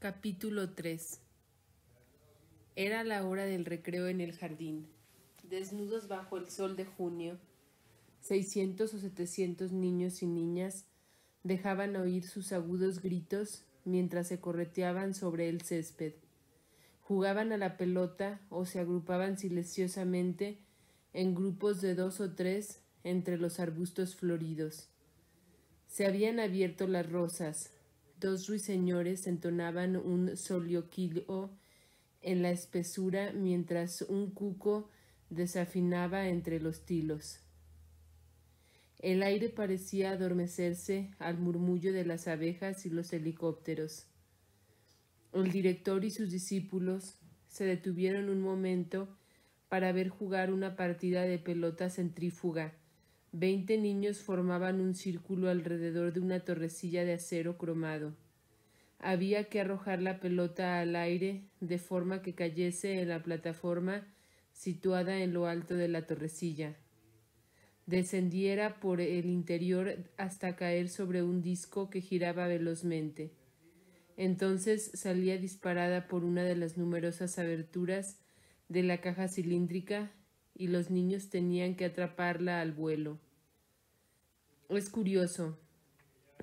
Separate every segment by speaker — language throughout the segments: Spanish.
Speaker 1: Capítulo 3 Era la hora del recreo en el jardín, desnudos bajo el sol de junio. Seiscientos o setecientos niños y niñas dejaban oír sus agudos gritos mientras se correteaban sobre el césped. Jugaban a la pelota o se agrupaban silenciosamente en grupos de dos o tres entre los arbustos floridos. Se habían abierto las rosas, Dos ruiseñores entonaban un solioquio en la espesura mientras un cuco desafinaba entre los tilos. El aire parecía adormecerse al murmullo de las abejas y los helicópteros. El director y sus discípulos se detuvieron un momento para ver jugar una partida de pelota centrífuga Veinte niños formaban un círculo alrededor de una torrecilla de acero cromado. Había que arrojar la pelota al aire de forma que cayese en la plataforma situada en lo alto de la torrecilla. Descendiera por el interior hasta caer sobre un disco que giraba velozmente. Entonces salía disparada por una de las numerosas aberturas de la caja cilíndrica y los niños tenían que atraparla al vuelo. Es curioso,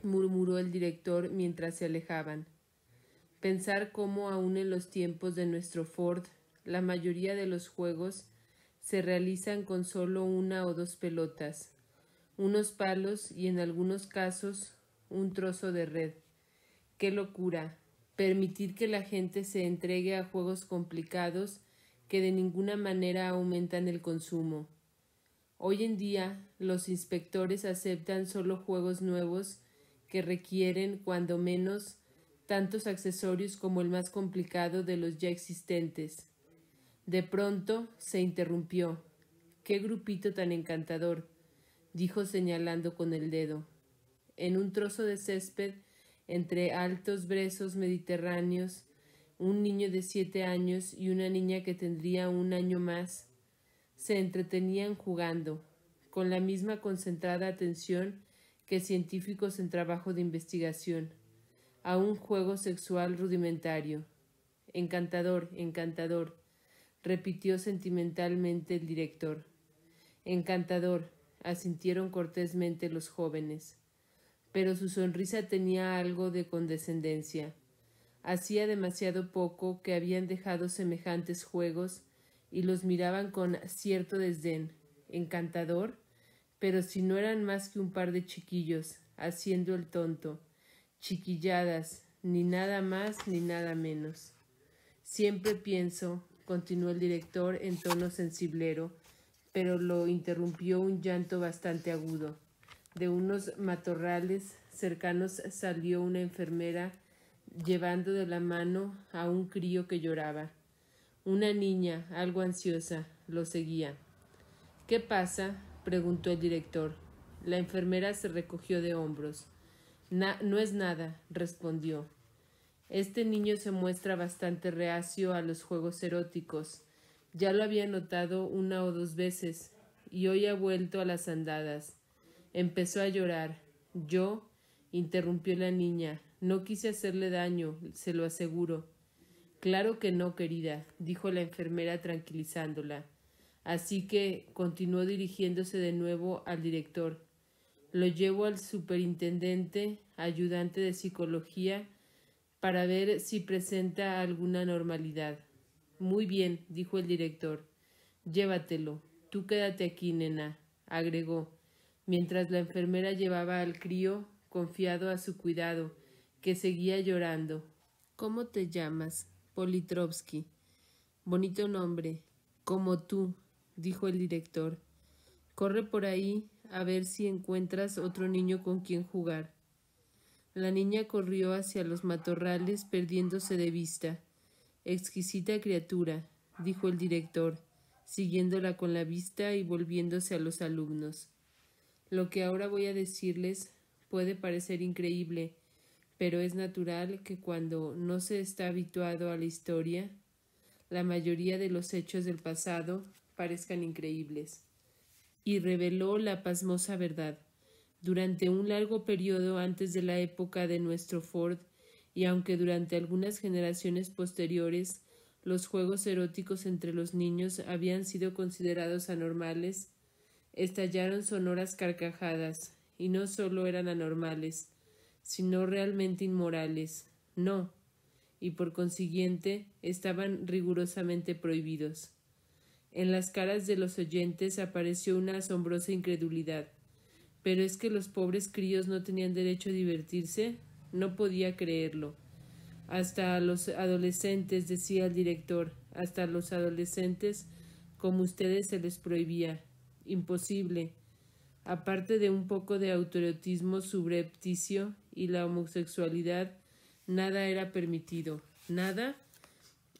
Speaker 1: murmuró el director mientras se alejaban. Pensar cómo aún en los tiempos de nuestro Ford la mayoría de los juegos se realizan con solo una o dos pelotas, unos palos y en algunos casos un trozo de red. ¡Qué locura! Permitir que la gente se entregue a juegos complicados que de ninguna manera aumentan el consumo. Hoy en día, los inspectores aceptan solo juegos nuevos que requieren, cuando menos, tantos accesorios como el más complicado de los ya existentes. De pronto se interrumpió. ¡Qué grupito tan encantador! dijo señalando con el dedo. En un trozo de césped, entre altos brezos mediterráneos, un niño de siete años y una niña que tendría un año más, se entretenían jugando, con la misma concentrada atención que científicos en trabajo de investigación, a un juego sexual rudimentario. Encantador, encantador, repitió sentimentalmente el director. Encantador, asintieron cortésmente los jóvenes, pero su sonrisa tenía algo de condescendencia. Hacía demasiado poco que habían dejado semejantes juegos y los miraban con cierto desdén, encantador, pero si no eran más que un par de chiquillos, haciendo el tonto, chiquilladas, ni nada más ni nada menos. Siempre pienso, continuó el director en tono sensiblero, pero lo interrumpió un llanto bastante agudo. De unos matorrales cercanos salió una enfermera llevando de la mano a un crío que lloraba. Una niña, algo ansiosa, lo seguía. ¿Qué pasa? preguntó el director. La enfermera se recogió de hombros. no es nada, respondió. Este niño se muestra bastante reacio a los juegos eróticos. Ya lo había notado una o dos veces, y hoy ha vuelto a las andadas. Empezó a llorar. Yo, interrumpió la niña, no quise hacerle daño, se lo aseguro. Claro que no, querida, dijo la enfermera tranquilizándola. Así que continuó dirigiéndose de nuevo al director. Lo llevo al superintendente, ayudante de psicología, para ver si presenta alguna normalidad. Muy bien, dijo el director. Llévatelo. Tú quédate aquí, nena, agregó, mientras la enfermera llevaba al crío confiado a su cuidado, que seguía llorando. ¿Cómo te llamas? Politrovsky. Bonito nombre, como tú, dijo el director. Corre por ahí a ver si encuentras otro niño con quien jugar. La niña corrió hacia los matorrales perdiéndose de vista. Exquisita criatura, dijo el director, siguiéndola con la vista y volviéndose a los alumnos. Lo que ahora voy a decirles puede parecer increíble, pero es natural que cuando no se está habituado a la historia, la mayoría de los hechos del pasado parezcan increíbles. Y reveló la pasmosa verdad. Durante un largo periodo antes de la época de nuestro Ford, y aunque durante algunas generaciones posteriores los juegos eróticos entre los niños habían sido considerados anormales, estallaron sonoras carcajadas, y no solo eran anormales, sino realmente inmorales. No, y por consiguiente estaban rigurosamente prohibidos. En las caras de los oyentes apareció una asombrosa incredulidad. ¿Pero es que los pobres críos no tenían derecho a divertirse? No podía creerlo. Hasta a los adolescentes, decía el director, hasta a los adolescentes como ustedes se les prohibía. Imposible. Aparte de un poco de autorotismo subrepticio y la homosexualidad nada era permitido, nada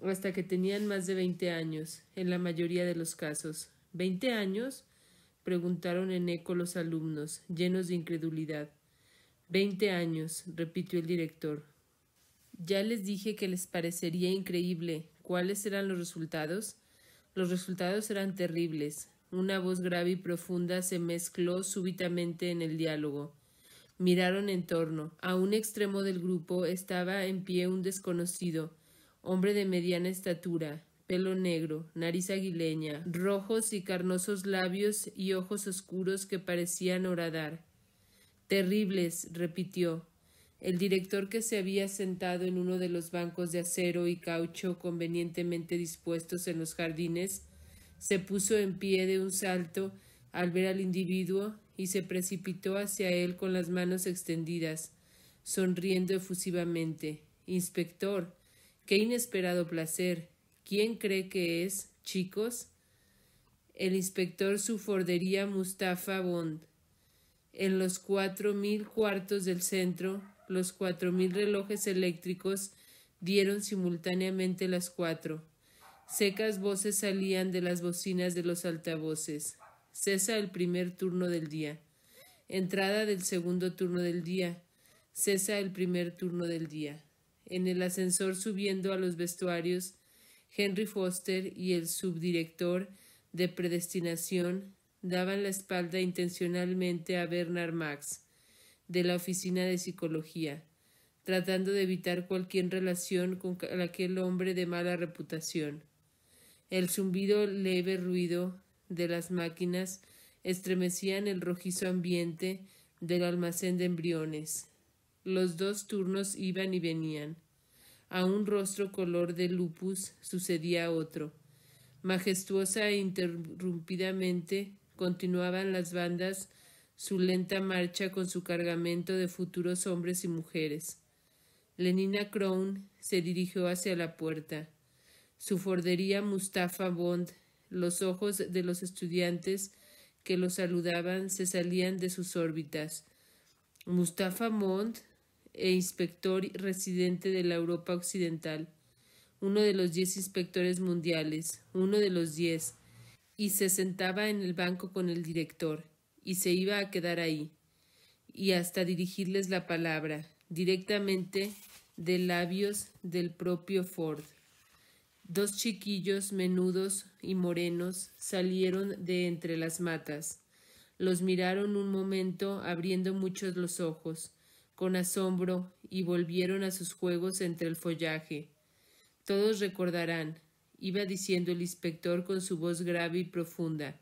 Speaker 1: hasta que tenían más de 20 años, en la mayoría de los casos. ¿20 años? preguntaron en eco los alumnos, llenos de incredulidad. Veinte años, repitió el director. Ya les dije que les parecería increíble. ¿Cuáles eran los resultados? Los resultados eran terribles. Una voz grave y profunda se mezcló súbitamente en el diálogo. Miraron en torno. A un extremo del grupo estaba en pie un desconocido, hombre de mediana estatura, pelo negro, nariz aguileña, rojos y carnosos labios y ojos oscuros que parecían horadar. Terribles, repitió. El director que se había sentado en uno de los bancos de acero y caucho convenientemente dispuestos en los jardines, se puso en pie de un salto al ver al individuo y se precipitó hacia él con las manos extendidas, sonriendo efusivamente. Inspector, qué inesperado placer. ¿Quién cree que es, chicos? El inspector Sufordería Mustafa Bond. En los cuatro mil cuartos del centro, los cuatro mil relojes eléctricos dieron simultáneamente las cuatro. Secas voces salían de las bocinas de los altavoces. Cesa el primer turno del día. Entrada del segundo turno del día. Cesa el primer turno del día. En el ascensor subiendo a los vestuarios, Henry Foster y el subdirector de predestinación daban la espalda intencionalmente a Bernard Max, de la oficina de psicología, tratando de evitar cualquier relación con aquel hombre de mala reputación. El zumbido leve ruido de las máquinas estremecían el rojizo ambiente del almacén de embriones. Los dos turnos iban y venían. A un rostro color de lupus sucedía otro. Majestuosa e interrumpidamente continuaban las bandas su lenta marcha con su cargamento de futuros hombres y mujeres. Lenina Crown se dirigió hacia la puerta. Su fordería Mustafa Bond los ojos de los estudiantes que lo saludaban se salían de sus órbitas. Mustafa Mond, e inspector residente de la Europa Occidental, uno de los diez inspectores mundiales, uno de los diez, y se sentaba en el banco con el director, y se iba a quedar ahí, y hasta dirigirles la palabra, directamente de labios del propio Ford. Dos chiquillos menudos y morenos salieron de entre las matas. Los miraron un momento abriendo muchos los ojos, con asombro, y volvieron a sus juegos entre el follaje. Todos recordarán, iba diciendo el inspector con su voz grave y profunda.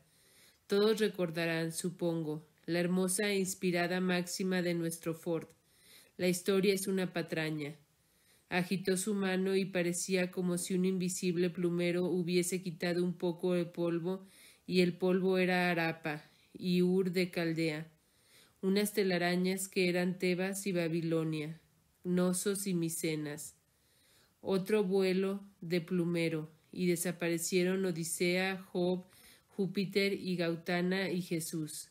Speaker 1: Todos recordarán, supongo, la hermosa e inspirada máxima de nuestro Ford. La historia es una patraña. Agitó su mano y parecía como si un invisible plumero hubiese quitado un poco de polvo, y el polvo era Arapa y Ur de Caldea, unas telarañas que eran Tebas y Babilonia, Gnosos y Micenas. Otro vuelo de plumero, y desaparecieron Odisea, Job, Júpiter y Gautana y Jesús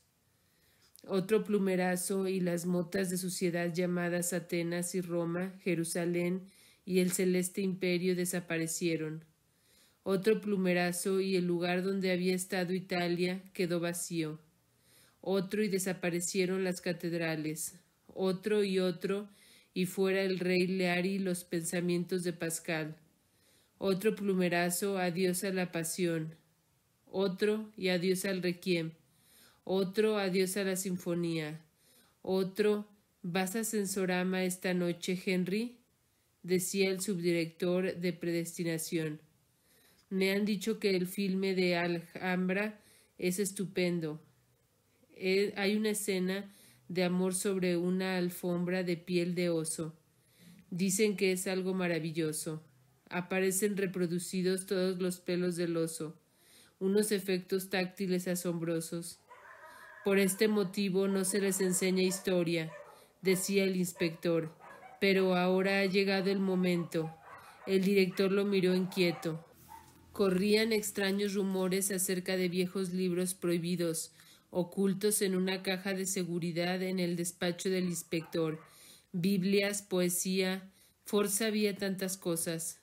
Speaker 1: otro plumerazo y las motas de suciedad llamadas Atenas y Roma, Jerusalén y el celeste imperio desaparecieron. Otro plumerazo y el lugar donde había estado Italia quedó vacío. Otro y desaparecieron las catedrales. Otro y otro y fuera el rey Leari los pensamientos de Pascal. Otro plumerazo, adiós a la pasión. Otro y adiós al requiem otro adiós a la sinfonía, otro ¿Vas a censorama esta noche, Henry? decía el subdirector de predestinación. Me han dicho que el filme de Alhambra es estupendo. Eh, hay una escena de amor sobre una alfombra de piel de oso. Dicen que es algo maravilloso. Aparecen reproducidos todos los pelos del oso, unos efectos táctiles asombrosos. Por este motivo no se les enseña historia, decía el inspector. Pero ahora ha llegado el momento. El director lo miró inquieto. Corrían extraños rumores acerca de viejos libros prohibidos, ocultos en una caja de seguridad en el despacho del inspector. Biblias, poesía, forza había tantas cosas.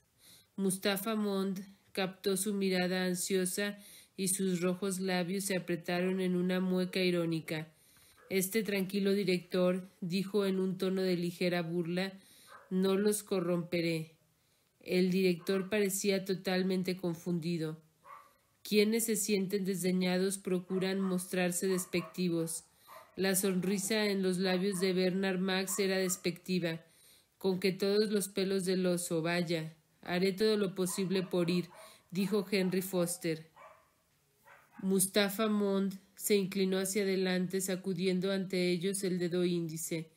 Speaker 1: Mustafa Mond captó su mirada ansiosa y sus rojos labios se apretaron en una mueca irónica. Este tranquilo director dijo en un tono de ligera burla No los corromperé. El director parecía totalmente confundido. Quienes se sienten desdeñados procuran mostrarse despectivos. La sonrisa en los labios de Bernard Max era despectiva. Con que todos los pelos del oso, vaya. Haré todo lo posible por ir, dijo Henry Foster. Mustafa Mond se inclinó hacia adelante, sacudiendo ante ellos el dedo índice.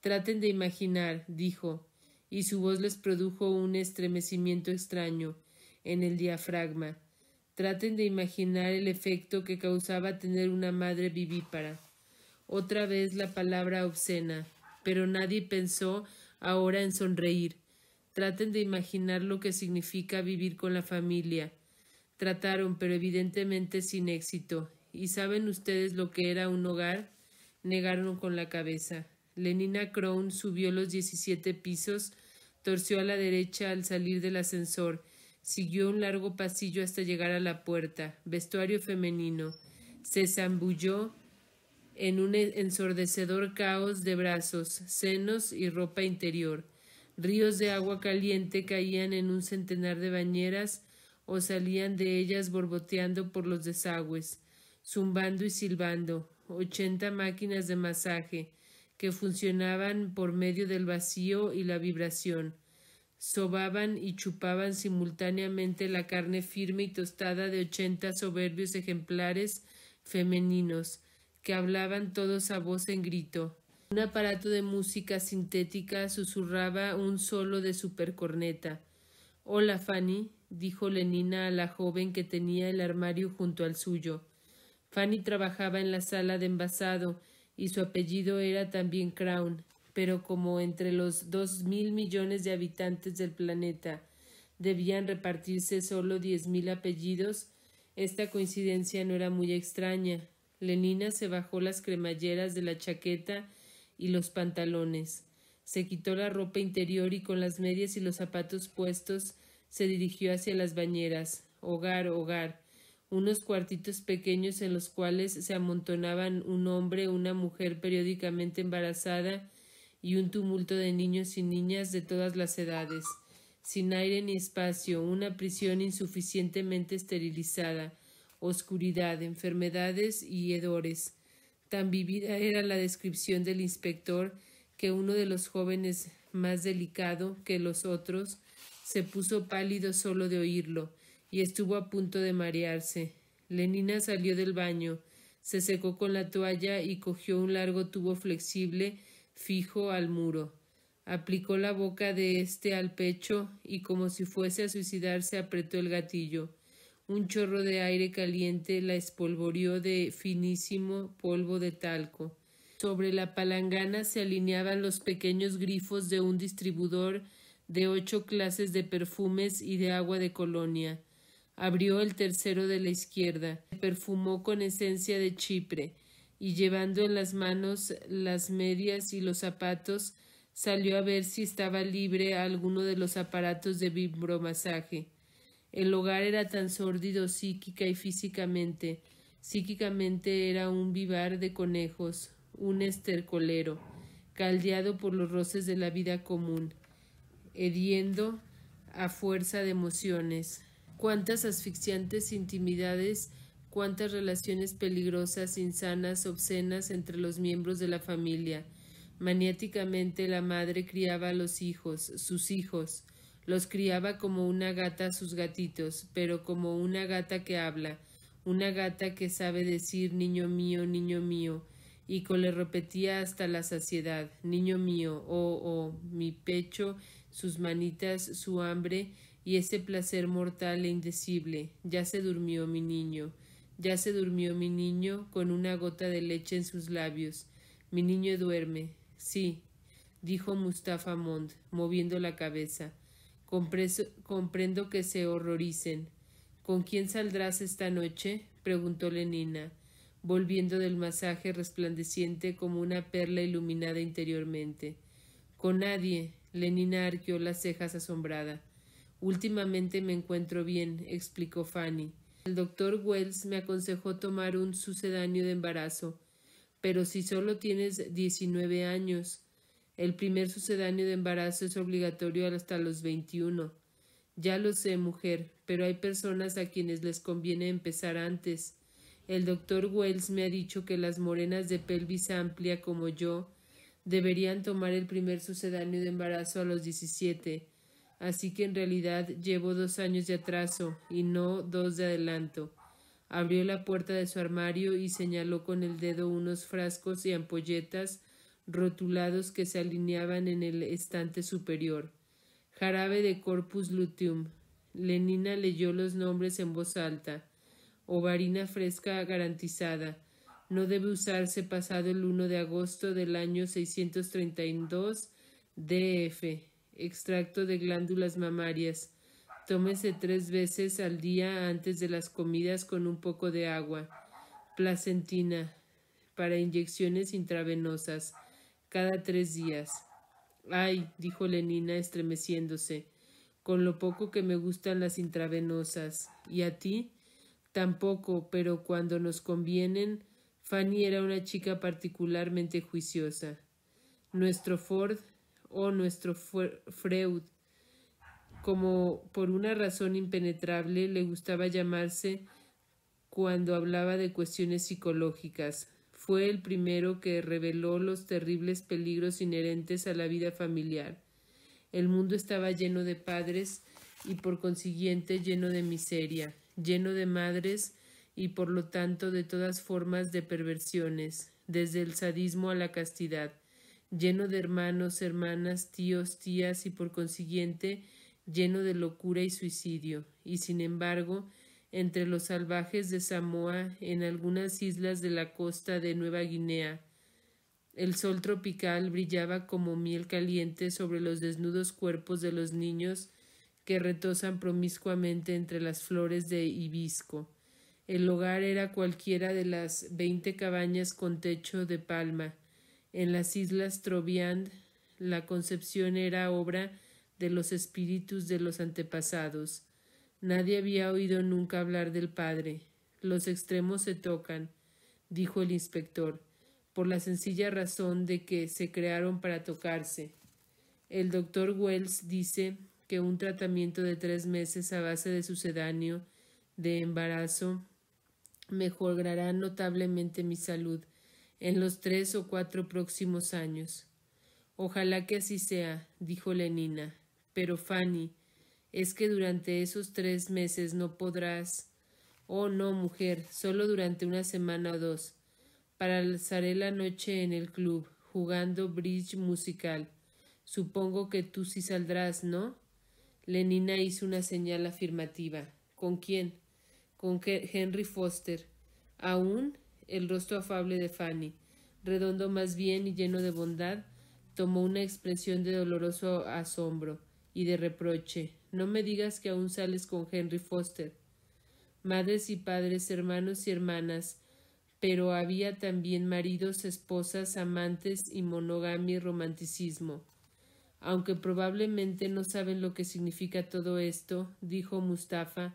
Speaker 1: Traten de imaginar, dijo, y su voz les produjo un estremecimiento extraño en el diafragma. Traten de imaginar el efecto que causaba tener una madre vivípara. Otra vez la palabra obscena, pero nadie pensó ahora en sonreír. Traten de imaginar lo que significa vivir con la familia Trataron, pero evidentemente sin éxito. ¿Y saben ustedes lo que era un hogar? Negaron con la cabeza. Lenina Crown subió los 17 pisos, torció a la derecha al salir del ascensor, siguió un largo pasillo hasta llegar a la puerta, vestuario femenino. Se zambulló en un ensordecedor caos de brazos, senos y ropa interior. Ríos de agua caliente caían en un centenar de bañeras o salían de ellas borboteando por los desagües, zumbando y silbando, ochenta máquinas de masaje que funcionaban por medio del vacío y la vibración, sobaban y chupaban simultáneamente la carne firme y tostada de ochenta soberbios ejemplares femeninos, que hablaban todos a voz en grito. Un aparato de música sintética susurraba un solo de supercorneta. Hola, Fanny, dijo Lenina a la joven que tenía el armario junto al suyo. Fanny trabajaba en la sala de envasado y su apellido era también Crown, pero como entre los dos mil millones de habitantes del planeta debían repartirse solo diez mil apellidos, esta coincidencia no era muy extraña. Lenina se bajó las cremalleras de la chaqueta y los pantalones. Se quitó la ropa interior y con las medias y los zapatos puestos se dirigió hacia las bañeras, hogar, hogar, unos cuartitos pequeños en los cuales se amontonaban un hombre, una mujer periódicamente embarazada y un tumulto de niños y niñas de todas las edades, sin aire ni espacio, una prisión insuficientemente esterilizada, oscuridad, enfermedades y hedores. Tan vivida era la descripción del inspector que uno de los jóvenes, más delicado que los otros, se puso pálido solo de oírlo y estuvo a punto de marearse. Lenina salió del baño, se secó con la toalla y cogió un largo tubo flexible fijo al muro. Aplicó la boca de éste al pecho y como si fuese a suicidarse apretó el gatillo. Un chorro de aire caliente la espolvoreó de finísimo polvo de talco. Sobre la palangana se alineaban los pequeños grifos de un distribuidor de ocho clases de perfumes y de agua de colonia. Abrió el tercero de la izquierda, perfumó con esencia de Chipre, y llevando en las manos las medias y los zapatos, salió a ver si estaba libre alguno de los aparatos de vibromasaje. El hogar era tan sórdido psíquica y físicamente. Psíquicamente era un vivar de conejos, un estercolero, caldeado por los roces de la vida común heriendo a fuerza de emociones. Cuántas asfixiantes intimidades, cuántas relaciones peligrosas, insanas, obscenas entre los miembros de la familia. Maniáticamente la madre criaba a los hijos, sus hijos, los criaba como una gata a sus gatitos, pero como una gata que habla, una gata que sabe decir niño mío, niño mío, y que le repetía hasta la saciedad, niño mío, oh, oh, mi pecho sus manitas, su hambre y ese placer mortal e indecible. Ya se durmió mi niño, ya se durmió mi niño con una gota de leche en sus labios. Mi niño duerme. Sí, dijo Mustafa Mond, moviendo la cabeza. comprendo que se horroricen. ¿Con quién saldrás esta noche? preguntó Lenina, volviendo del masaje resplandeciente como una perla iluminada interiormente. Con nadie, Lenina arqueó las cejas asombrada. Últimamente me encuentro bien, explicó Fanny. El doctor Wells me aconsejó tomar un sucedáneo de embarazo, pero si solo tienes 19 años, el primer sucedáneo de embarazo es obligatorio hasta los 21. Ya lo sé, mujer, pero hay personas a quienes les conviene empezar antes. El doctor Wells me ha dicho que las morenas de pelvis amplia como yo deberían tomar el primer sucedáneo de embarazo a los 17. Así que en realidad llevo dos años de atraso y no dos de adelanto. Abrió la puerta de su armario y señaló con el dedo unos frascos y ampolletas rotulados que se alineaban en el estante superior. Jarabe de corpus luteum. Lenina leyó los nombres en voz alta. Ovarina fresca garantizada no debe usarse pasado el 1 de agosto del año 632 DF. Extracto de glándulas mamarias. Tómese tres veces al día antes de las comidas con un poco de agua. Placentina para inyecciones intravenosas cada tres días. Ay, dijo Lenina estremeciéndose, con lo poco que me gustan las intravenosas. ¿Y a ti? Tampoco, pero cuando nos convienen Fanny era una chica particularmente juiciosa. Nuestro Ford o nuestro Freud, como por una razón impenetrable le gustaba llamarse cuando hablaba de cuestiones psicológicas, fue el primero que reveló los terribles peligros inherentes a la vida familiar. El mundo estaba lleno de padres y por consiguiente lleno de miseria, lleno de madres y por lo tanto de todas formas de perversiones, desde el sadismo a la castidad, lleno de hermanos, hermanas, tíos, tías y por consiguiente lleno de locura y suicidio, y sin embargo, entre los salvajes de Samoa, en algunas islas de la costa de Nueva Guinea, el sol tropical brillaba como miel caliente sobre los desnudos cuerpos de los niños que retosan promiscuamente entre las flores de hibisco. El hogar era cualquiera de las veinte cabañas con techo de palma. En las islas Troviand la concepción era obra de los espíritus de los antepasados. Nadie había oído nunca hablar del padre. Los extremos se tocan, dijo el inspector, por la sencilla razón de que se crearon para tocarse. El doctor Wells dice que un tratamiento de tres meses a base de sucedáneo de embarazo mejorará notablemente mi salud en los tres o cuatro próximos años. Ojalá que así sea, dijo Lenina. Pero Fanny, es que durante esos tres meses no podrás. Oh, no, mujer, solo durante una semana o dos. Para alzaré la noche en el club, jugando bridge musical. Supongo que tú sí saldrás, ¿no? Lenina hizo una señal afirmativa. ¿Con quién? con Henry Foster, aún el rostro afable de Fanny, redondo más bien y lleno de bondad, tomó una expresión de doloroso asombro y de reproche. No me digas que aún sales con Henry Foster. Madres y padres, hermanos y hermanas, pero había también maridos, esposas, amantes y monogamia y romanticismo. Aunque probablemente no saben lo que significa todo esto, dijo Mustafa,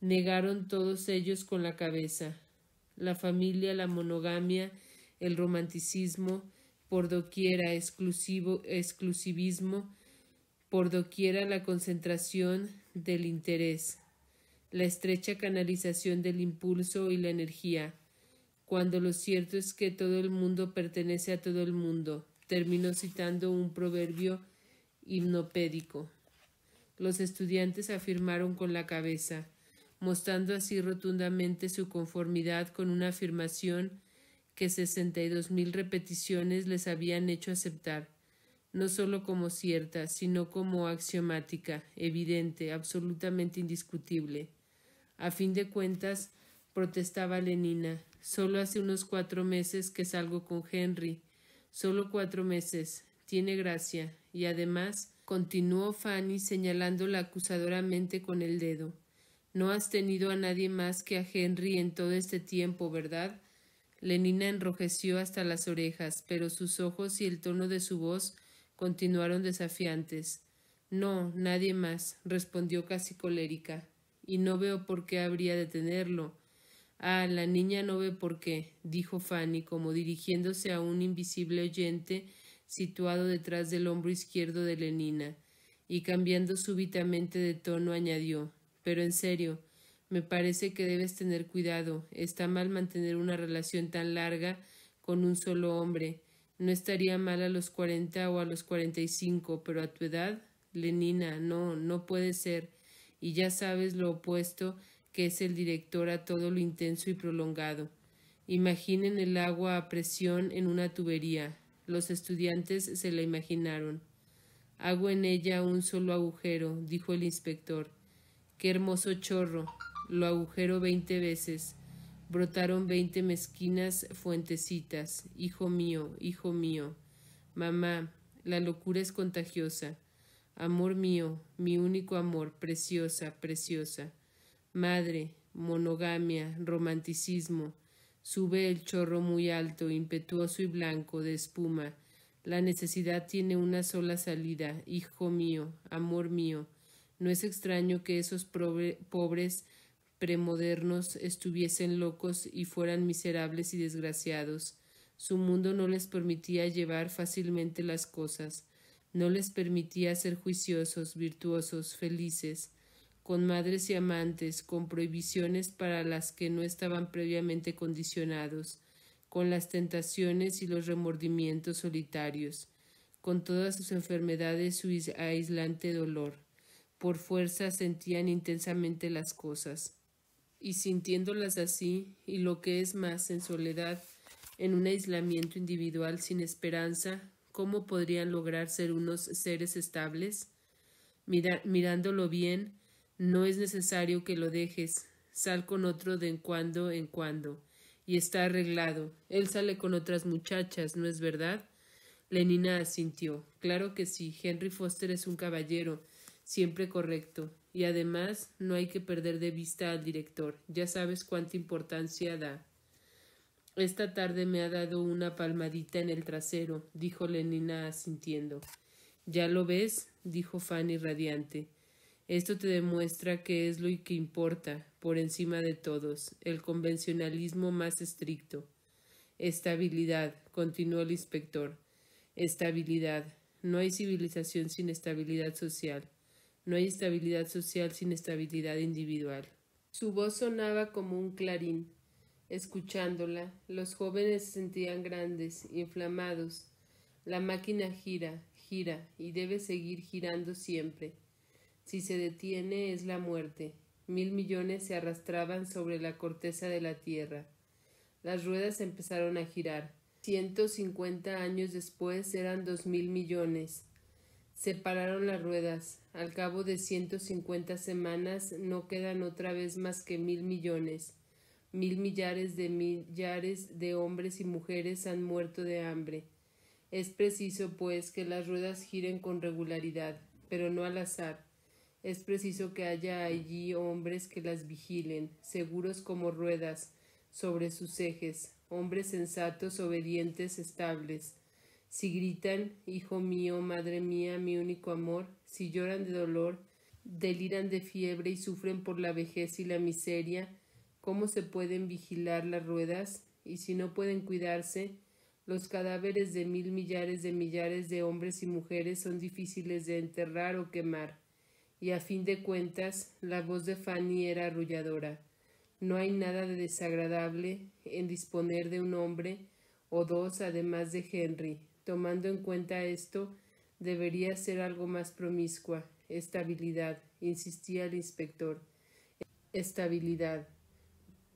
Speaker 1: negaron todos ellos con la cabeza. La familia, la monogamia, el romanticismo, por doquiera exclusivo, exclusivismo, por doquiera la concentración del interés, la estrecha canalización del impulso y la energía, cuando lo cierto es que todo el mundo pertenece a todo el mundo. Terminó citando un proverbio hipnopédico, Los estudiantes afirmaron con la cabeza mostrando así rotundamente su conformidad con una afirmación que mil repeticiones les habían hecho aceptar, no sólo como cierta, sino como axiomática, evidente, absolutamente indiscutible. A fin de cuentas, protestaba Lenina, solo hace unos cuatro meses que salgo con Henry, solo cuatro meses, tiene gracia, y además, continuó Fanny señalándola acusadoramente con el dedo. No has tenido a nadie más que a Henry en todo este tiempo, ¿verdad? Lenina enrojeció hasta las orejas, pero sus ojos y el tono de su voz continuaron desafiantes. No, nadie más, respondió casi colérica, y no veo por qué habría de tenerlo. Ah, la niña no ve por qué, dijo Fanny, como dirigiéndose a un invisible oyente situado detrás del hombro izquierdo de Lenina, y cambiando súbitamente de tono añadió pero en serio, me parece que debes tener cuidado. Está mal mantener una relación tan larga con un solo hombre. No estaría mal a los cuarenta o a los cuarenta y cinco, pero a tu edad, Lenina, no, no puede ser. Y ya sabes lo opuesto que es el director a todo lo intenso y prolongado. Imaginen el agua a presión en una tubería. Los estudiantes se la imaginaron. Hago en ella un solo agujero, dijo el inspector. Qué hermoso chorro. Lo agujero veinte veces. Brotaron veinte mezquinas fuentecitas. Hijo mío, hijo mío. Mamá, la locura es contagiosa. Amor mío, mi único amor, preciosa, preciosa. Madre, monogamia, romanticismo. Sube el chorro muy alto, impetuoso y blanco, de espuma. La necesidad tiene una sola salida, hijo mío, amor mío. No es extraño que esos pobres premodernos estuviesen locos y fueran miserables y desgraciados. Su mundo no les permitía llevar fácilmente las cosas, no les permitía ser juiciosos, virtuosos, felices, con madres y amantes, con prohibiciones para las que no estaban previamente condicionados, con las tentaciones y los remordimientos solitarios, con todas sus enfermedades su aislante dolor por fuerza sentían intensamente las cosas, y sintiéndolas así, y lo que es más, en soledad, en un aislamiento individual sin esperanza, ¿cómo podrían lograr ser unos seres estables? mirándolo bien, no es necesario que lo dejes, sal con otro de en cuando en cuando, y está arreglado. Él sale con otras muchachas, ¿no es verdad? Lenina asintió. Claro que sí, Henry Foster es un caballero, siempre correcto. Y además no hay que perder de vista al director, ya sabes cuánta importancia da. Esta tarde me ha dado una palmadita en el trasero, dijo Lenina asintiendo. Ya lo ves, dijo Fanny radiante. Esto te demuestra que es lo que importa, por encima de todos, el convencionalismo más estricto. Estabilidad, continuó el inspector. Estabilidad. No hay civilización sin estabilidad social. No hay estabilidad social sin estabilidad individual. Su voz sonaba como un clarín. Escuchándola, los jóvenes se sentían grandes, inflamados. La máquina gira, gira y debe seguir girando siempre. Si se detiene es la muerte. Mil millones se arrastraban sobre la corteza de la tierra. Las ruedas empezaron a girar. Ciento cincuenta años después eran dos mil millones. Separaron las ruedas. Al cabo de ciento cincuenta semanas no quedan otra vez más que mil millones. Mil millares de millares de hombres y mujeres han muerto de hambre. Es preciso, pues, que las ruedas giren con regularidad, pero no al azar. Es preciso que haya allí hombres que las vigilen, seguros como ruedas, sobre sus ejes, hombres sensatos, obedientes, estables, si gritan, hijo mío, madre mía, mi único amor, si lloran de dolor, deliran de fiebre y sufren por la vejez y la miseria, ¿cómo se pueden vigilar las ruedas? Y si no pueden cuidarse, los cadáveres de mil millares de millares de hombres y mujeres son difíciles de enterrar o quemar. Y a fin de cuentas, la voz de Fanny era arrulladora. No hay nada de desagradable en disponer de un hombre o dos además de Henry, tomando en cuenta esto, debería ser algo más promiscua. Estabilidad, insistía el inspector. Estabilidad.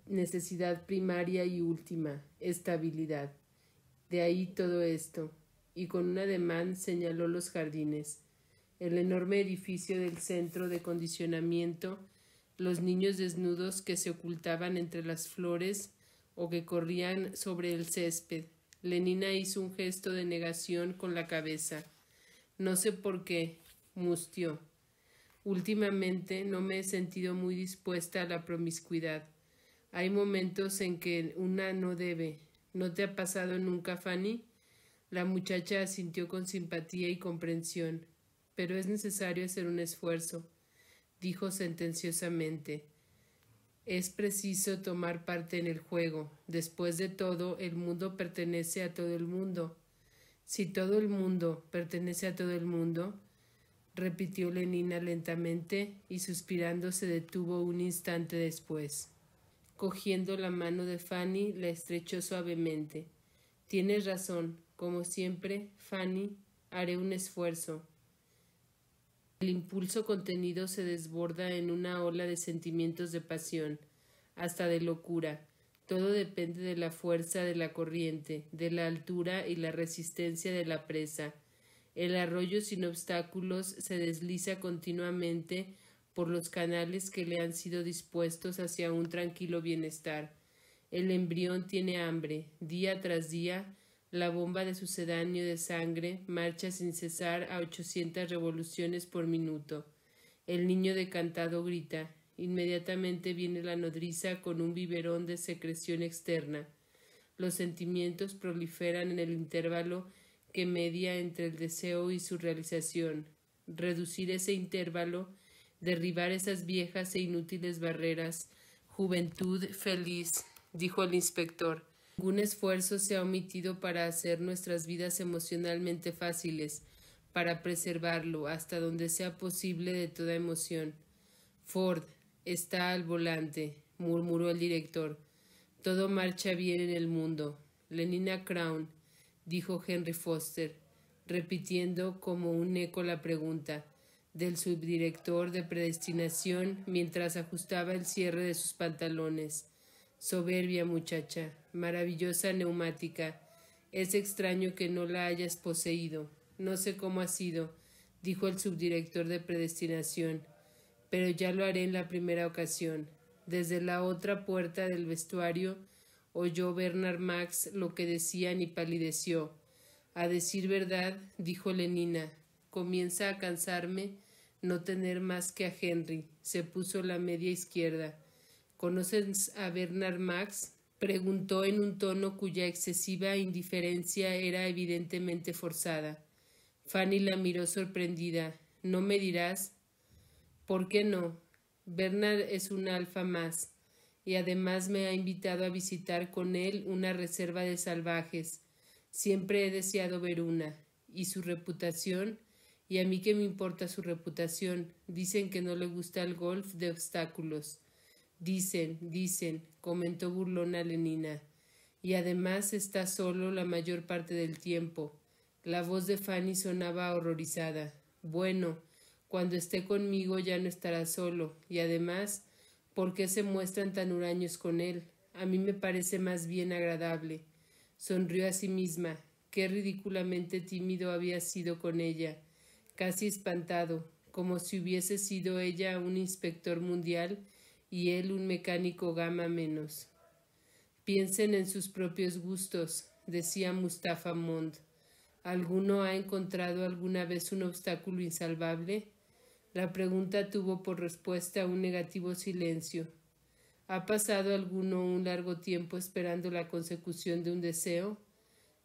Speaker 1: Necesidad primaria y última. Estabilidad. De ahí todo esto. Y con un ademán señaló los jardines. El enorme edificio del centro de condicionamiento, los niños desnudos que se ocultaban entre las flores o que corrían sobre el césped, Lenina hizo un gesto de negación con la cabeza. No sé por qué, mustió. Últimamente no me he sentido muy dispuesta a la promiscuidad. Hay momentos en que una no debe. ¿No te ha pasado nunca, Fanny? La muchacha asintió con simpatía y comprensión. Pero es necesario hacer un esfuerzo, dijo sentenciosamente. Es preciso tomar parte en el juego. Después de todo, el mundo pertenece a todo el mundo. Si todo el mundo pertenece a todo el mundo, repitió Lenina lentamente y suspirando se detuvo un instante después. Cogiendo la mano de Fanny, la estrechó suavemente. Tienes razón, como siempre, Fanny, haré un esfuerzo. El impulso contenido se desborda en una ola de sentimientos de pasión, hasta de locura. Todo depende de la fuerza de la corriente, de la altura y la resistencia de la presa. El arroyo sin obstáculos se desliza continuamente por los canales que le han sido dispuestos hacia un tranquilo bienestar. El embrión tiene hambre, día tras día, la bomba de sucedáneo de sangre marcha sin cesar a 800 revoluciones por minuto. El niño decantado grita. Inmediatamente viene la nodriza con un biberón de secreción externa. Los sentimientos proliferan en el intervalo que media entre el deseo y su realización. Reducir ese intervalo, derribar esas viejas e inútiles barreras. Juventud feliz, dijo el inspector. Ningún esfuerzo se ha omitido para hacer nuestras vidas emocionalmente fáciles, para preservarlo hasta donde sea posible de toda emoción. Ford está al volante, murmuró el director. Todo marcha bien en el mundo. Lenina Crown, dijo Henry Foster, repitiendo como un eco la pregunta del subdirector de predestinación mientras ajustaba el cierre de sus pantalones. Soberbia muchacha, maravillosa neumática, es extraño que no la hayas poseído. No sé cómo ha sido, dijo el subdirector de predestinación, pero ya lo haré en la primera ocasión. Desde la otra puerta del vestuario oyó Bernard Max lo que decían y palideció. A decir verdad, dijo Lenina, comienza a cansarme no tener más que a Henry. Se puso la media izquierda. ¿Conoces a Bernard Max? preguntó en un tono cuya excesiva indiferencia era evidentemente forzada. Fanny la miró sorprendida. ¿No me dirás? ¿Por qué no? Bernard es un alfa más, y además me ha invitado a visitar con él una reserva de salvajes. Siempre he deseado ver una. ¿Y su reputación? ¿Y a mí qué me importa su reputación? Dicen que no le gusta el golf de obstáculos. Dicen, dicen, comentó burlona Lenina. Y además está solo la mayor parte del tiempo. La voz de Fanny sonaba horrorizada. Bueno, cuando esté conmigo ya no estará solo. Y además, ¿por qué se muestran tan huraños con él? A mí me parece más bien agradable. Sonrió a sí misma. Qué ridículamente tímido había sido con ella. Casi espantado, como si hubiese sido ella un inspector mundial y él un mecánico gama menos. Piensen en sus propios gustos, decía Mustafa Mond. ¿Alguno ha encontrado alguna vez un obstáculo insalvable? La pregunta tuvo por respuesta un negativo silencio. ¿Ha pasado alguno un largo tiempo esperando la consecución de un deseo?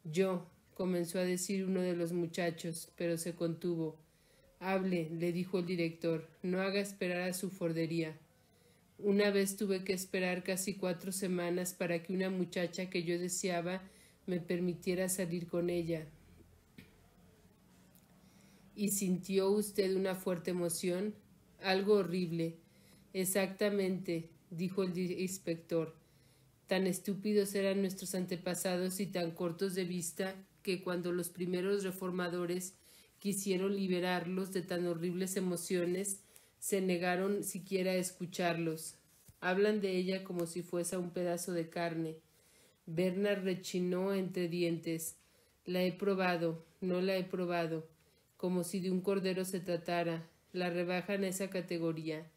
Speaker 1: Yo, comenzó a decir uno de los muchachos, pero se contuvo. Hable, le dijo el director, no haga esperar a su fordería. Una vez tuve que esperar casi cuatro semanas para que una muchacha que yo deseaba me permitiera salir con ella. ¿Y sintió usted una fuerte emoción? Algo horrible. Exactamente, dijo el inspector. Tan estúpidos eran nuestros antepasados y tan cortos de vista que cuando los primeros reformadores quisieron liberarlos de tan horribles emociones, se negaron siquiera a escucharlos. Hablan de ella como si fuese un pedazo de carne. Bernard rechinó entre dientes. La he probado, no la he probado, como si de un cordero se tratara. La rebajan a esa categoría.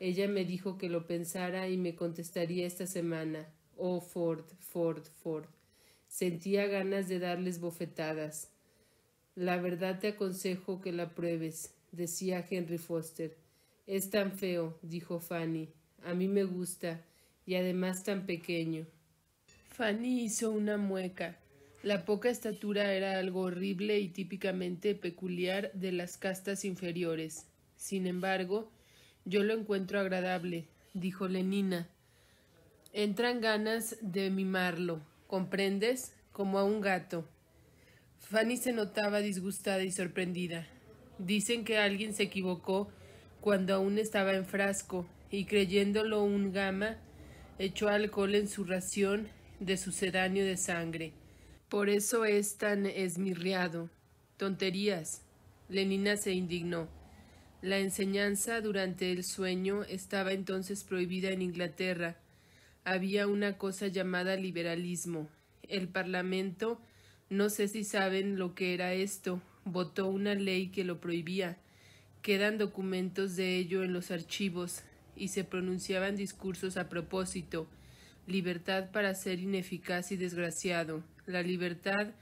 Speaker 1: Ella me dijo que lo pensara y me contestaría esta semana. Oh, Ford, Ford, Ford. Sentía ganas de darles bofetadas. La verdad te aconsejo que la pruebes, decía Henry Foster. Es tan feo, dijo Fanny. A mí me gusta, y además tan pequeño. Fanny hizo una mueca. La poca estatura era algo horrible y típicamente peculiar de las castas inferiores. Sin embargo, yo lo encuentro agradable, dijo Lenina. Entran ganas de mimarlo, ¿comprendes? Como a un gato. Fanny se notaba disgustada y sorprendida. Dicen que alguien se equivocó cuando aún estaba en frasco, y creyéndolo un gama, echó alcohol en su ración de sucedáneo de sangre. Por eso es tan esmirriado. Tonterías. Lenina se indignó. La enseñanza durante el sueño estaba entonces prohibida en Inglaterra. Había una cosa llamada liberalismo. El Parlamento, no sé si saben lo que era esto, votó una ley que lo prohibía quedan documentos de ello en los archivos y se pronunciaban discursos a propósito libertad para ser ineficaz y desgraciado, la libertad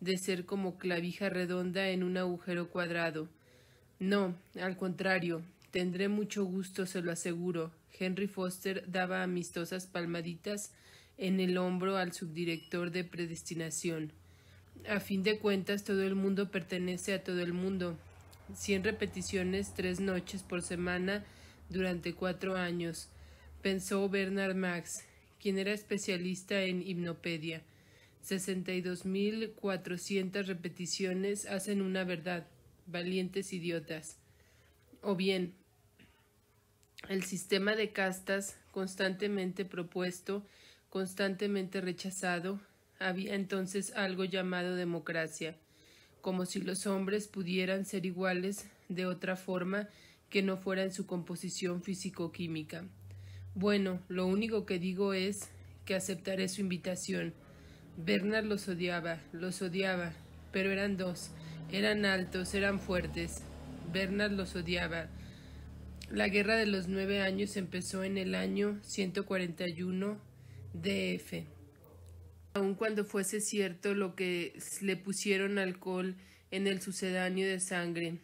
Speaker 1: de ser como clavija redonda en un agujero cuadrado. No, al contrario, tendré mucho gusto, se lo aseguro. Henry Foster daba amistosas palmaditas en el hombro al subdirector de predestinación. A fin de cuentas, todo el mundo pertenece a todo el mundo, 100 repeticiones tres noches por semana durante cuatro años, pensó Bernard Max, quien era especialista en hipnopedia. 62.400 repeticiones hacen una verdad, valientes idiotas. O bien, el sistema de castas constantemente propuesto, constantemente rechazado, había entonces algo llamado democracia como si los hombres pudieran ser iguales de otra forma que no fuera en su composición físico-química. Bueno, lo único que digo es que aceptaré su invitación. Bernard los odiaba, los odiaba, pero eran dos, eran altos, eran fuertes. Bernard los odiaba. La guerra de los nueve años empezó en el año 141 DF. Aun cuando fuese cierto lo que le pusieron alcohol en el sucedáneo de sangre,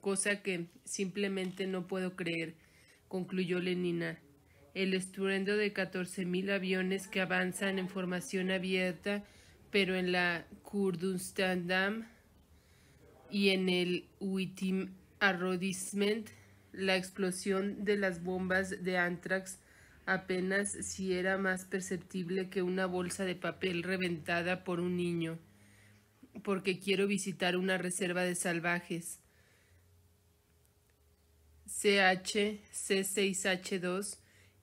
Speaker 1: cosa que simplemente no puedo creer, concluyó Lenina. El estruendo de catorce mil aviones que avanzan en formación abierta, pero en la Dam y en el Uitim Arrodisment, la explosión de las bombas de antrax apenas si era más perceptible que una bolsa de papel reventada por un niño, porque quiero visitar una reserva de salvajes. chc C6H2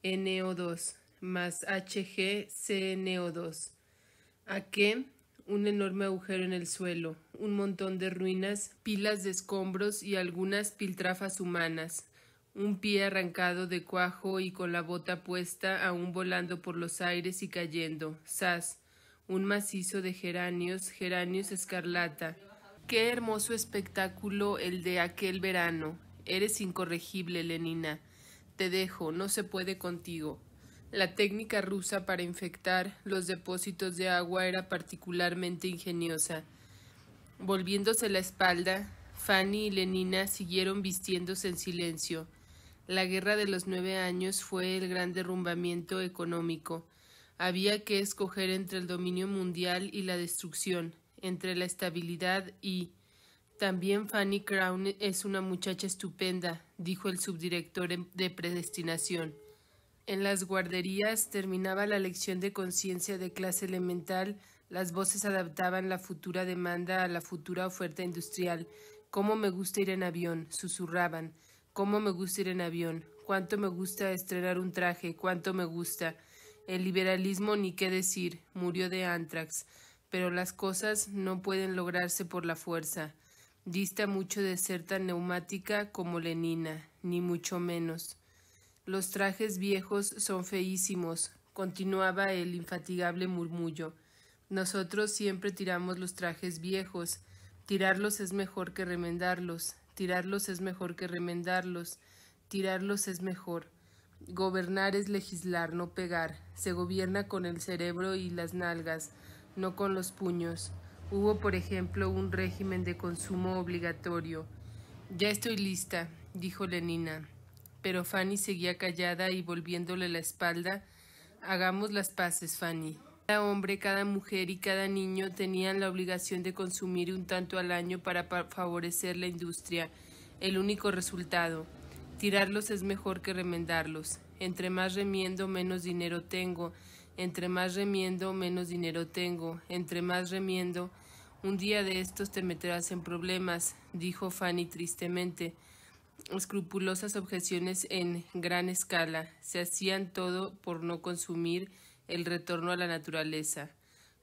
Speaker 1: NO2 más HG 2 ¿A qué? Un enorme agujero en el suelo, un montón de ruinas, pilas de escombros y algunas piltrafas humanas un pie arrancado de cuajo y con la bota puesta, aún volando por los aires y cayendo. Sas, un macizo de geranios, geranios escarlata. Qué hermoso espectáculo el de aquel verano. Eres incorregible, Lenina. Te dejo, no se puede contigo. La técnica rusa para infectar los depósitos de agua era particularmente ingeniosa. Volviéndose la espalda, Fanny y Lenina siguieron vistiéndose en silencio. La Guerra de los Nueve Años fue el gran derrumbamiento económico. Había que escoger entre el dominio mundial y la destrucción, entre la estabilidad y... También Fanny Crown es una muchacha estupenda, dijo el subdirector de predestinación. En las guarderías terminaba la lección de conciencia de clase elemental, las voces adaptaban la futura demanda a la futura oferta industrial. ¿Cómo me gusta ir en avión? susurraban cómo me gusta ir en avión, cuánto me gusta estrenar un traje, cuánto me gusta. El liberalismo ni qué decir, murió de antrax, pero las cosas no pueden lograrse por la fuerza. Dista mucho de ser tan neumática como Lenina, ni mucho menos. Los trajes viejos son feísimos, continuaba el infatigable murmullo. Nosotros siempre tiramos los trajes viejos. Tirarlos es mejor que remendarlos. Tirarlos es mejor que remendarlos. Tirarlos es mejor. Gobernar es legislar, no pegar. Se gobierna con el cerebro y las nalgas, no con los puños. Hubo, por ejemplo, un régimen de consumo obligatorio. Ya estoy lista, dijo Lenina. Pero Fanny seguía callada y volviéndole la espalda. Hagamos las paces, Fanny. Cada hombre, cada mujer y cada niño tenían la obligación de consumir un tanto al año para favorecer la industria. El único resultado, tirarlos es mejor que remendarlos. Entre más remiendo, menos dinero tengo. Entre más remiendo, menos dinero tengo. Entre más remiendo, un día de estos te meterás en problemas, dijo Fanny tristemente. Escrupulosas objeciones en gran escala. Se hacían todo por no consumir el retorno a la naturaleza.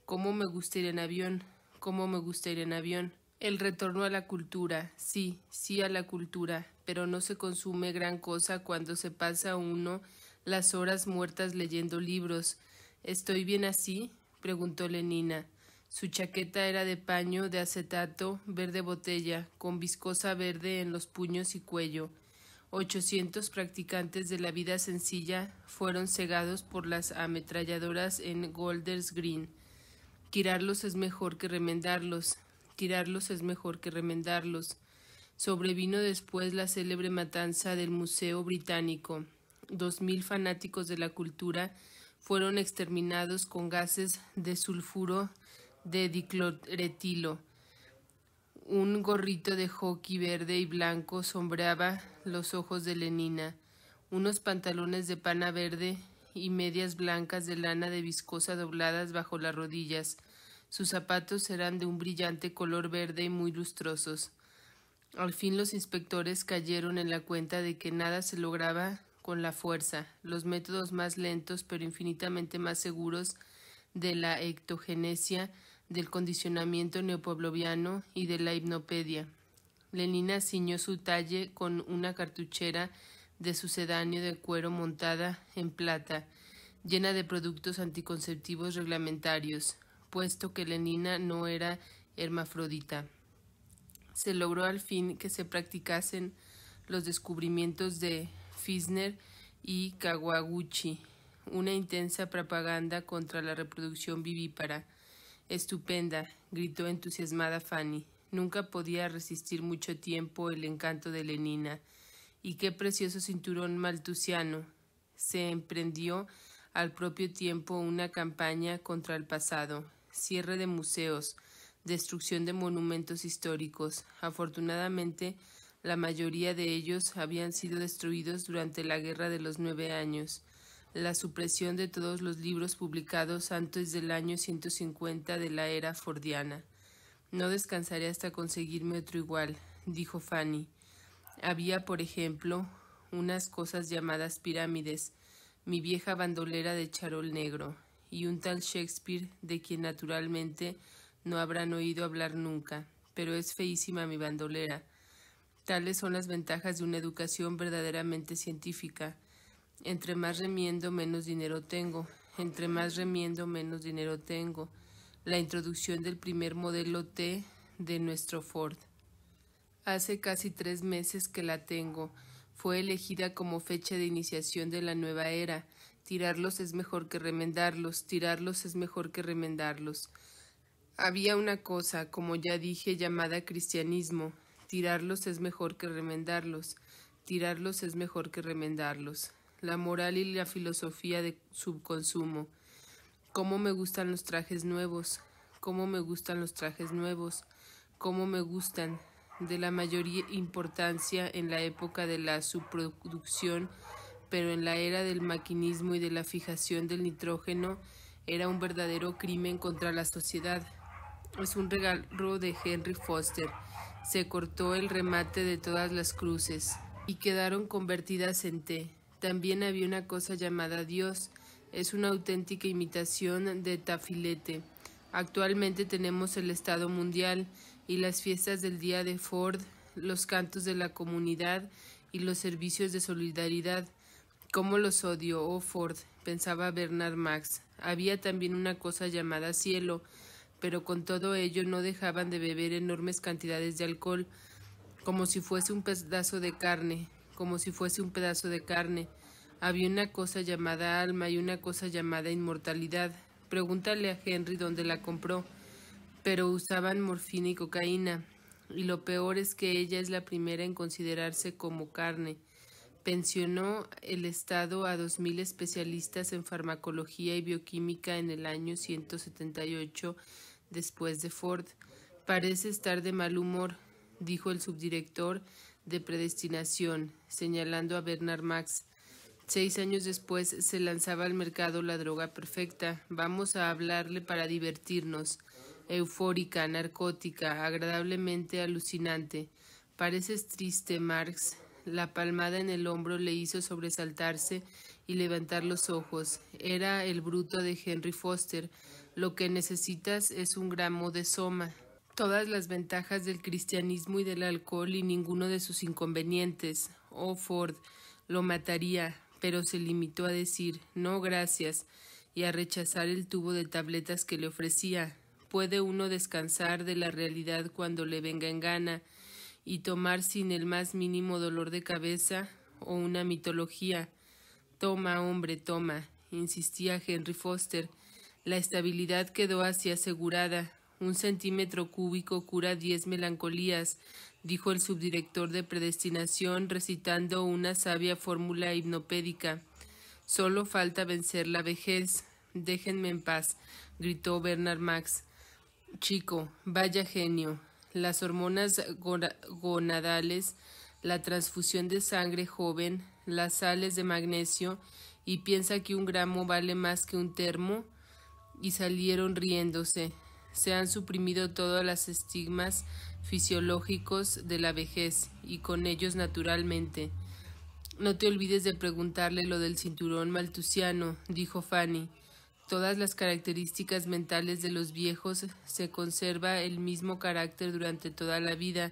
Speaker 1: ¿Cómo me gusta ir en avión? ¿Cómo me gusta ir en avión? El retorno a la cultura, sí, sí a la cultura, pero no se consume gran cosa cuando se pasa uno las horas muertas leyendo libros. ¿Estoy bien así? preguntó Lenina. Su chaqueta era de paño de acetato verde botella, con viscosa verde en los puños y cuello. 800 practicantes de la vida sencilla fueron cegados por las ametralladoras en Golders Green. Tirarlos es mejor que remendarlos. Tirarlos es mejor que remendarlos. Sobrevino después la célebre matanza del Museo Británico. Dos mil fanáticos de la cultura fueron exterminados con gases de sulfuro de dicloretilo un gorrito de hockey verde y blanco sombreaba los ojos de Lenina, unos pantalones de pana verde y medias blancas de lana de viscosa dobladas bajo las rodillas. Sus zapatos eran de un brillante color verde y muy lustrosos. Al fin los inspectores cayeron en la cuenta de que nada se lograba con la fuerza, los métodos más lentos pero infinitamente más seguros de la ectogenesia del condicionamiento neopobloviano y de la hipnopedia. Lenina ciñó su talle con una cartuchera de sucedáneo de cuero montada en plata, llena de productos anticonceptivos reglamentarios, puesto que Lenina no era hermafrodita. Se logró al fin que se practicasen los descubrimientos de Fisner y Kawaguchi, una intensa propaganda contra la reproducción vivípara, Estupenda, gritó entusiasmada Fanny. Nunca podía resistir mucho tiempo el encanto de Lenina. Y qué precioso cinturón maltusiano. Se emprendió al propio tiempo una campaña contra el pasado, cierre de museos, destrucción de monumentos históricos. Afortunadamente, la mayoría de ellos habían sido destruidos durante la Guerra de los Nueve Años la supresión de todos los libros publicados antes del año 150 de la era fordiana. No descansaré hasta conseguirme otro igual, dijo Fanny. Había, por ejemplo, unas cosas llamadas pirámides, mi vieja bandolera de charol negro, y un tal Shakespeare de quien naturalmente no habrán oído hablar nunca, pero es feísima mi bandolera. Tales son las ventajas de una educación verdaderamente científica. Entre más remiendo, menos dinero tengo. Entre más remiendo, menos dinero tengo. La introducción del primer modelo T de nuestro Ford. Hace casi tres meses que la tengo. Fue elegida como fecha de iniciación de la nueva era. Tirarlos es mejor que remendarlos. Tirarlos es mejor que remendarlos. Había una cosa, como ya dije, llamada cristianismo. Tirarlos es mejor que remendarlos. Tirarlos es mejor que remendarlos la moral y la filosofía de subconsumo. Cómo me gustan los trajes nuevos, cómo me gustan los trajes nuevos, cómo me gustan de la mayor importancia en la época de la subproducción, pero en la era del maquinismo y de la fijación del nitrógeno era un verdadero crimen contra la sociedad. Es un regalo de Henry Foster. Se cortó el remate de todas las cruces y quedaron convertidas en té. También había una cosa llamada Dios. Es una auténtica imitación de Tafilete. Actualmente tenemos el Estado Mundial y las fiestas del Día de Ford, los cantos de la comunidad y los servicios de solidaridad. ¿Cómo los odio, oh Ford? pensaba Bernard Max. Había también una cosa llamada cielo, pero con todo ello no dejaban de beber enormes cantidades de alcohol, como si fuese un pedazo de carne como si fuese un pedazo de carne. Había una cosa llamada alma y una cosa llamada inmortalidad. Pregúntale a Henry dónde la compró. Pero usaban morfina y cocaína. Y lo peor es que ella es la primera en considerarse como carne. Pensionó el Estado a 2.000 especialistas en farmacología y bioquímica en el año 178 después de Ford. Parece estar de mal humor, dijo el subdirector de predestinación, señalando a Bernard Max. Seis años después se lanzaba al mercado la droga perfecta. Vamos a hablarle para divertirnos. Eufórica, narcótica, agradablemente alucinante. Pareces triste, Marx. La palmada en el hombro le hizo sobresaltarse y levantar los ojos. Era el bruto de Henry Foster. Lo que necesitas es un gramo de soma todas las ventajas del cristianismo y del alcohol y ninguno de sus inconvenientes. Oh Ford, lo mataría, pero se limitó a decir no gracias y a rechazar el tubo de tabletas que le ofrecía. Puede uno descansar de la realidad cuando le venga en gana y tomar sin el más mínimo dolor de cabeza o una mitología. Toma, hombre, toma, insistía Henry Foster. La estabilidad quedó así asegurada, un centímetro cúbico cura diez melancolías, dijo el subdirector de predestinación recitando una sabia fórmula hipnopédica. Solo falta vencer la vejez. Déjenme en paz, gritó Bernard Max. Chico, vaya genio. Las hormonas gonadales, la transfusión de sangre joven, las sales de magnesio, y piensa que un gramo vale más que un termo. Y salieron riéndose se han suprimido todos los estigmas fisiológicos de la vejez y con ellos naturalmente. No te olvides de preguntarle lo del cinturón maltusiano, dijo Fanny. Todas las características mentales de los viejos se conserva el mismo carácter durante toda la vida.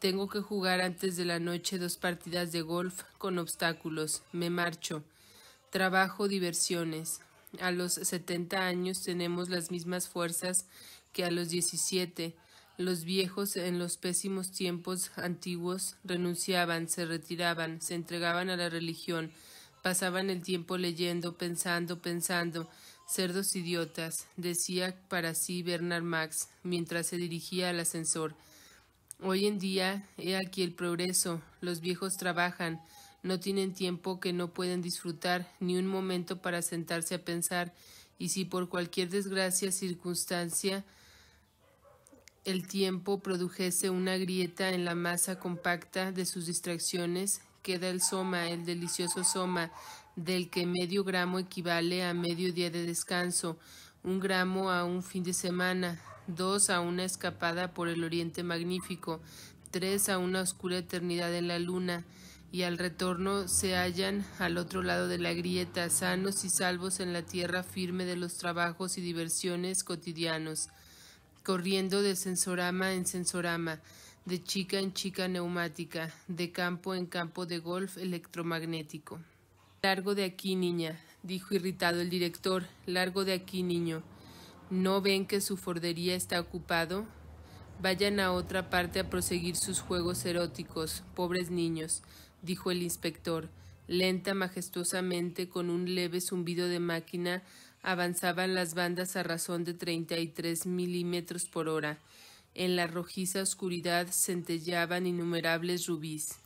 Speaker 1: Tengo que jugar antes de la noche dos partidas de golf con obstáculos. Me marcho. Trabajo, diversiones. A los setenta años tenemos las mismas fuerzas que a los diecisiete. Los viejos en los pésimos tiempos antiguos renunciaban, se retiraban, se entregaban a la religión, pasaban el tiempo leyendo, pensando, pensando, cerdos idiotas, decía para sí Bernard Max mientras se dirigía al ascensor. Hoy en día, he aquí el progreso, los viejos trabajan, no tienen tiempo que no pueden disfrutar ni un momento para sentarse a pensar y si por cualquier desgracia, circunstancia, el tiempo produjese una grieta en la masa compacta de sus distracciones, queda el soma, el delicioso soma, del que medio gramo equivale a medio día de descanso, un gramo a un fin de semana, dos a una escapada por el oriente magnífico, tres a una oscura eternidad en la luna, y al retorno se hallan al otro lado de la grieta, sanos y salvos en la tierra firme de los trabajos y diversiones cotidianos, corriendo de sensorama en sensorama, de chica en chica neumática, de campo en campo de golf electromagnético. Largo de aquí, niña, dijo irritado el director, largo de aquí, niño. ¿No ven que su fordería está ocupado? Vayan a otra parte a proseguir sus juegos eróticos, pobres niños dijo el inspector. Lenta, majestuosamente, con un leve zumbido de máquina, avanzaban las bandas a razón de 33 milímetros por hora. En la rojiza oscuridad centellaban innumerables rubíes.